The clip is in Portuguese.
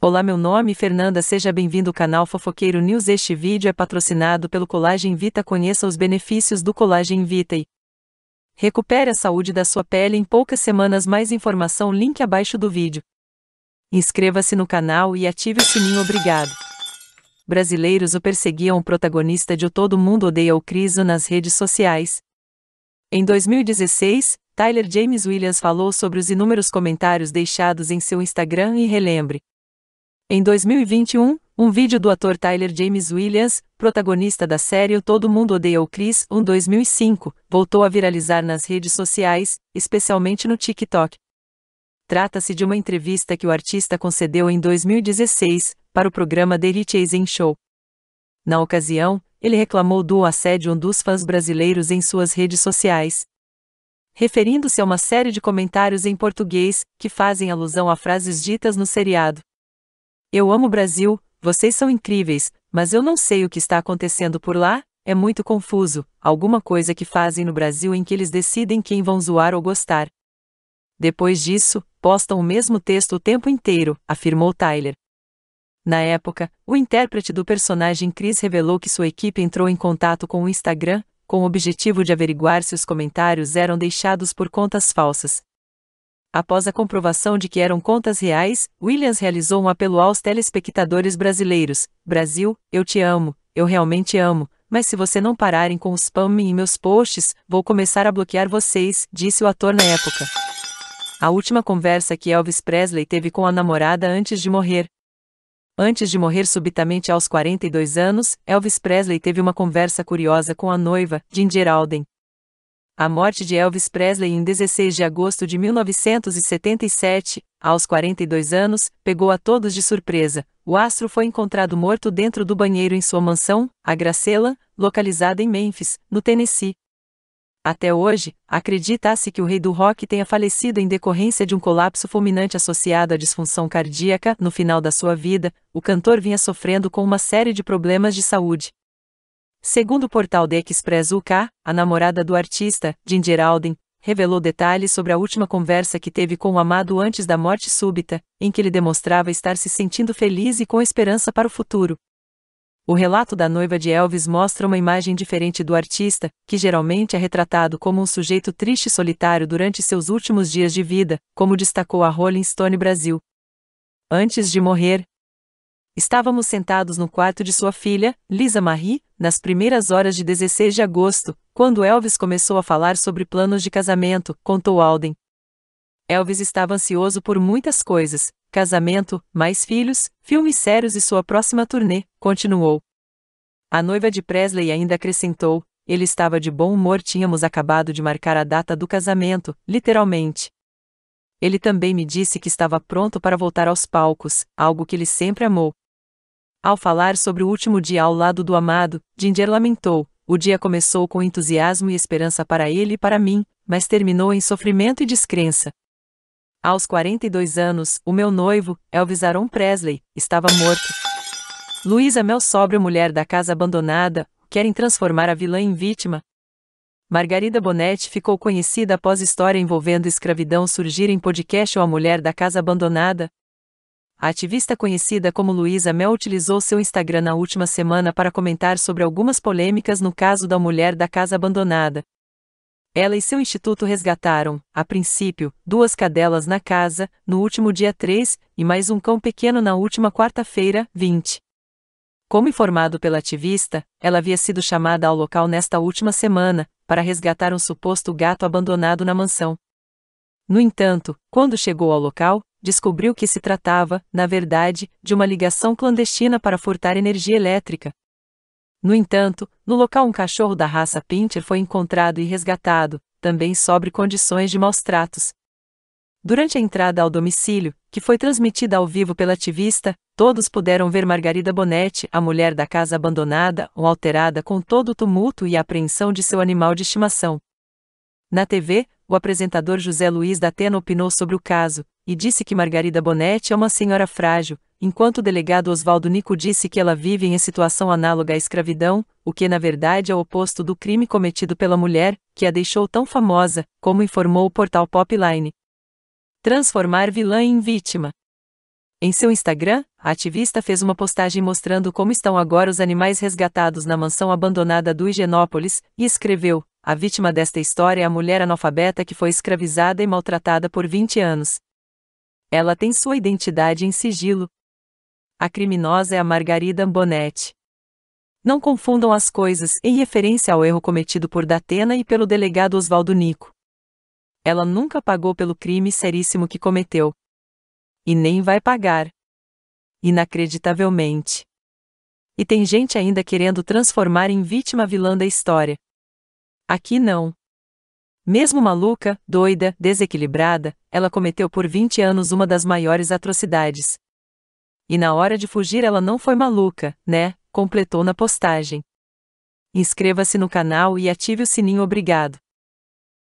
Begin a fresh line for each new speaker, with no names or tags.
Olá, meu nome é Fernanda, seja bem-vindo ao canal Fofoqueiro News. Este vídeo é patrocinado pelo Colagem Vita. Conheça os benefícios do Colagem Vita e recupere a saúde da sua pele em poucas semanas. Mais informação, link abaixo do vídeo. Inscreva-se no canal e ative o sininho. Obrigado. Brasileiros o perseguiam o protagonista de O Todo Mundo Odeia o Criso nas redes sociais. Em 2016, Tyler James Williams falou sobre os inúmeros comentários deixados em seu Instagram e relembre em 2021, um vídeo do ator Tyler James Williams, protagonista da série O Todo Mundo Odeia o Chris, um 2005, voltou a viralizar nas redes sociais, especialmente no TikTok. Trata-se de uma entrevista que o artista concedeu em 2016, para o programa The Rich Asian Show. Na ocasião, ele reclamou do assédio dos fãs brasileiros em suas redes sociais. Referindo-se a uma série de comentários em português, que fazem alusão a frases ditas no seriado. Eu amo o Brasil, vocês são incríveis, mas eu não sei o que está acontecendo por lá, é muito confuso, alguma coisa que fazem no Brasil em que eles decidem quem vão zoar ou gostar. Depois disso, postam o mesmo texto o tempo inteiro, afirmou Tyler. Na época, o intérprete do personagem Chris revelou que sua equipe entrou em contato com o Instagram, com o objetivo de averiguar se os comentários eram deixados por contas falsas. Após a comprovação de que eram contas reais, Williams realizou um apelo aos telespectadores brasileiros: Brasil, eu te amo, eu realmente amo, mas se você não pararem com o spam em meus posts, vou começar a bloquear vocês, disse o ator na época. A última conversa que Elvis Presley teve com a namorada antes de morrer. Antes de morrer subitamente aos 42 anos, Elvis Presley teve uma conversa curiosa com a noiva, Ginger Alden. A morte de Elvis Presley em 16 de agosto de 1977, aos 42 anos, pegou a todos de surpresa. O astro foi encontrado morto dentro do banheiro em sua mansão, a Gracela, localizada em Memphis, no Tennessee. Até hoje, acredita-se que o rei do rock tenha falecido em decorrência de um colapso fulminante associado à disfunção cardíaca no final da sua vida. O cantor vinha sofrendo com uma série de problemas de saúde. Segundo o portal The Express UK, a namorada do artista, Ginger Alden, revelou detalhes sobre a última conversa que teve com o amado antes da morte súbita, em que ele demonstrava estar se sentindo feliz e com esperança para o futuro. O relato da noiva de Elvis mostra uma imagem diferente do artista, que geralmente é retratado como um sujeito triste e solitário durante seus últimos dias de vida, como destacou a Rolling Stone Brasil. Antes de morrer, Estávamos sentados no quarto de sua filha, Lisa Marie, nas primeiras horas de 16 de agosto, quando Elvis começou a falar sobre planos de casamento, contou Alden. Elvis estava ansioso por muitas coisas: casamento, mais filhos, filmes sérios e sua próxima turnê, continuou. A noiva de Presley ainda acrescentou: ele estava de bom humor, tínhamos acabado de marcar a data do casamento, literalmente. Ele também me disse que estava pronto para voltar aos palcos, algo que ele sempre amou. Ao falar sobre o último dia ao lado do amado, Ginger lamentou: o dia começou com entusiasmo e esperança para ele e para mim, mas terminou em sofrimento e descrença. Aos 42 anos, o meu noivo, Elvis Aaron Presley, estava morto. Luísa Mel a mulher da casa abandonada, querem transformar a vilã em vítima? Margarida Bonetti ficou conhecida após história envolvendo escravidão surgir em podcast ou a mulher da casa abandonada, a ativista conhecida como Luísa Mel utilizou seu Instagram na última semana para comentar sobre algumas polêmicas no caso da mulher da casa abandonada. Ela e seu instituto resgataram, a princípio, duas cadelas na casa, no último dia 3, e mais um cão pequeno na última quarta-feira, 20. Como informado pela ativista, ela havia sido chamada ao local nesta última semana, para resgatar um suposto gato abandonado na mansão. No entanto, quando chegou ao local, descobriu que se tratava, na verdade, de uma ligação clandestina para furtar energia elétrica. No entanto, no local um cachorro da raça Pinter foi encontrado e resgatado, também sobre condições de maus tratos. Durante a entrada ao domicílio, que foi transmitida ao vivo pela ativista, todos puderam ver Margarida Bonetti, a mulher da casa abandonada ou alterada com todo o tumulto e a apreensão de seu animal de estimação. Na TV, o apresentador José Luiz da Atena opinou sobre o caso, e disse que Margarida Bonetti é uma senhora frágil, enquanto o delegado Oswaldo Nico disse que ela vive em situação análoga à escravidão, o que na verdade é o oposto do crime cometido pela mulher, que a deixou tão famosa, como informou o portal Popline. Transformar vilã em vítima. Em seu Instagram, a ativista fez uma postagem mostrando como estão agora os animais resgatados na mansão abandonada do Higienópolis e escreveu: A vítima desta história é a mulher analfabeta que foi escravizada e maltratada por 20 anos, ela tem sua identidade em sigilo. A criminosa é a Margarida Bonetti. Não confundam as coisas em referência ao erro cometido por Datena e pelo delegado Oswaldo Nico. Ela nunca pagou pelo crime seríssimo que cometeu. E nem vai pagar. Inacreditavelmente. E tem gente ainda querendo transformar em vítima vilã da história. Aqui não. Mesmo maluca, doida, desequilibrada, ela cometeu por 20 anos uma das maiores atrocidades. E na hora de fugir ela não foi maluca, né? Completou na postagem. Inscreva-se no canal e ative o sininho obrigado.